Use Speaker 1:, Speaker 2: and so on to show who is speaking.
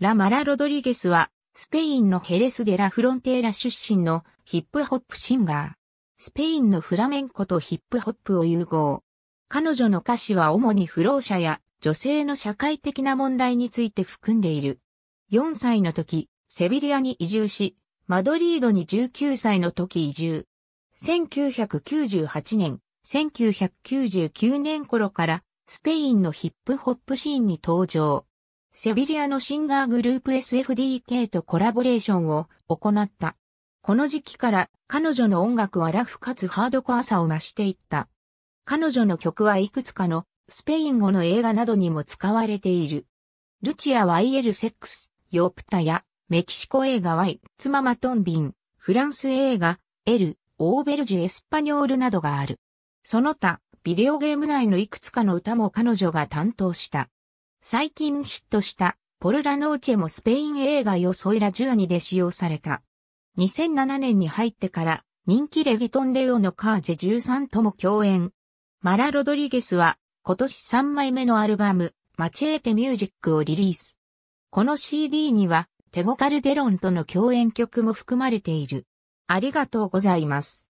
Speaker 1: ラ・マラ・ロドリゲスは、スペインのヘレス・デ・ラ・フロンテーラ出身のヒップホップシンガー。スペインのフラメンコとヒップホップを融合。彼女の歌詞は主に不老者や女性の社会的な問題について含んでいる。4歳の時、セビリアに移住し、マドリードに19歳の時移住。1998年、1999年頃からスペインのヒップホップシーンに登場。セビリアのシンガーグループ SFDK とコラボレーションを行った。この時期から彼女の音楽はラフかつハードコアさを増していった。彼女の曲はいくつかのスペイン語の映画などにも使われている。ルチアはイエルセックス、ヨープタやメキシコ映画 Y、ツママトンビン、フランス映画、エル、オーベルジュエスパニョールなどがある。その他、ビデオゲーム内のいくつかの歌も彼女が担当した。最近ヒットしたポルラノーチェもスペイン映画よソイラジュアニで使用された。2007年に入ってから人気レギトンレオのカージェ13とも共演。マラ・ロドリゲスは今年3枚目のアルバムマチェーテミュージックをリリース。この CD にはテゴカルデロンとの共演曲も含まれている。ありがと
Speaker 2: うございます。